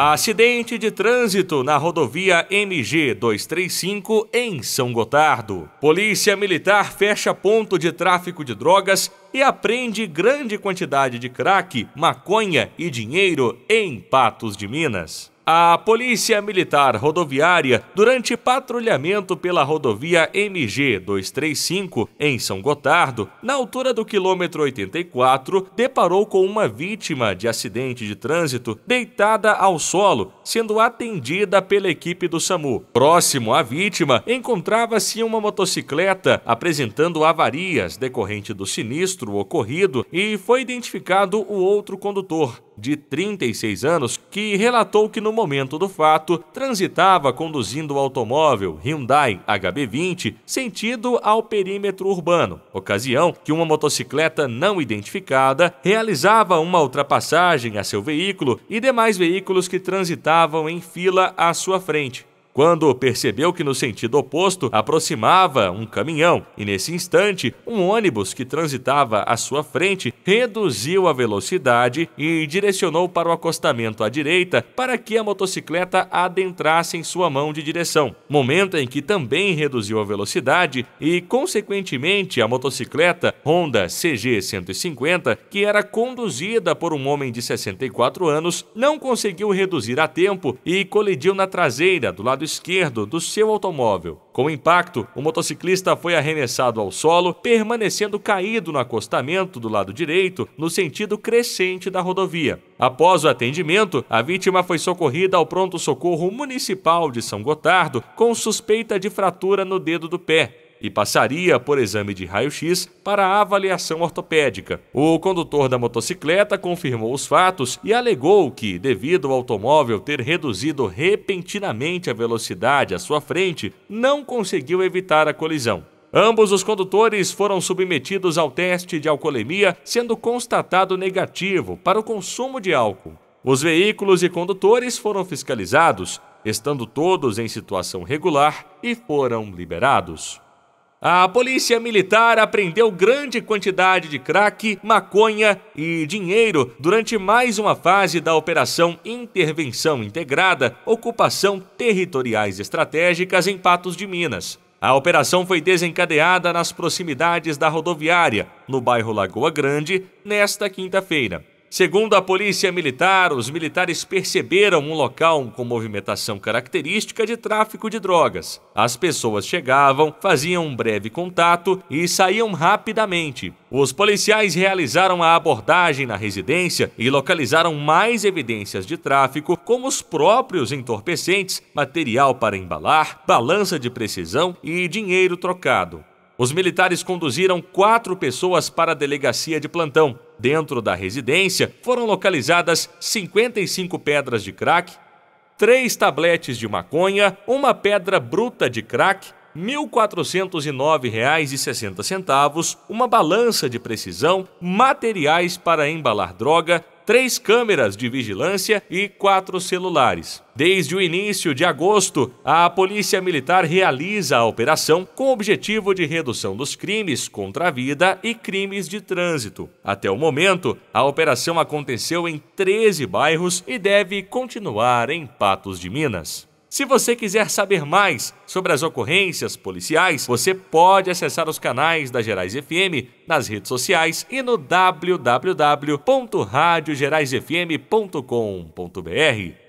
Acidente de trânsito na rodovia MG 235 em São Gotardo. Polícia Militar fecha ponto de tráfico de drogas e aprende grande quantidade de crack, maconha e dinheiro em Patos de Minas. A Polícia Militar Rodoviária, durante patrulhamento pela rodovia MG 235 em São Gotardo, na altura do quilômetro 84, deparou com uma vítima de acidente de trânsito deitada ao solo, sendo atendida pela equipe do SAMU. Próximo à vítima, encontrava-se uma motocicleta apresentando avarias decorrente do sinistro o ocorrido e foi identificado o outro condutor, de 36 anos, que relatou que no momento do fato transitava conduzindo o automóvel Hyundai HB20 sentido ao perímetro urbano, ocasião que uma motocicleta não identificada realizava uma ultrapassagem a seu veículo e demais veículos que transitavam em fila à sua frente quando percebeu que no sentido oposto aproximava um caminhão e, nesse instante, um ônibus que transitava à sua frente reduziu a velocidade e direcionou para o acostamento à direita para que a motocicleta adentrasse em sua mão de direção, momento em que também reduziu a velocidade e, consequentemente, a motocicleta Honda CG 150, que era conduzida por um homem de 64 anos, não conseguiu reduzir a tempo e colidiu na traseira do lado esquerdo do seu automóvel. Com o impacto, o motociclista foi arremessado ao solo, permanecendo caído no acostamento do lado direito, no sentido crescente da rodovia. Após o atendimento, a vítima foi socorrida ao pronto-socorro municipal de São Gotardo com suspeita de fratura no dedo do pé e passaria por exame de raio-x para avaliação ortopédica. O condutor da motocicleta confirmou os fatos e alegou que, devido ao automóvel ter reduzido repentinamente a velocidade à sua frente, não conseguiu evitar a colisão. Ambos os condutores foram submetidos ao teste de alcoolemia, sendo constatado negativo para o consumo de álcool. Os veículos e condutores foram fiscalizados, estando todos em situação regular e foram liberados. A polícia militar apreendeu grande quantidade de crack, maconha e dinheiro durante mais uma fase da Operação Intervenção Integrada Ocupação Territoriais Estratégicas em Patos de Minas. A operação foi desencadeada nas proximidades da rodoviária, no bairro Lagoa Grande, nesta quinta-feira. Segundo a polícia militar, os militares perceberam um local com movimentação característica de tráfico de drogas. As pessoas chegavam, faziam um breve contato e saíam rapidamente. Os policiais realizaram a abordagem na residência e localizaram mais evidências de tráfico, como os próprios entorpecentes, material para embalar, balança de precisão e dinheiro trocado. Os militares conduziram quatro pessoas para a delegacia de plantão. Dentro da residência foram localizadas 55 pedras de crack, 3 tabletes de maconha, uma pedra bruta de crack, R$ 1.409,60, uma balança de precisão, materiais para embalar droga, três câmeras de vigilância e quatro celulares. Desde o início de agosto, a Polícia Militar realiza a operação com o objetivo de redução dos crimes contra a vida e crimes de trânsito. Até o momento, a operação aconteceu em 13 bairros e deve continuar em Patos de Minas. Se você quiser saber mais sobre as ocorrências policiais, você pode acessar os canais da Gerais FM nas redes sociais e no www.radiogeraisfm.com.br.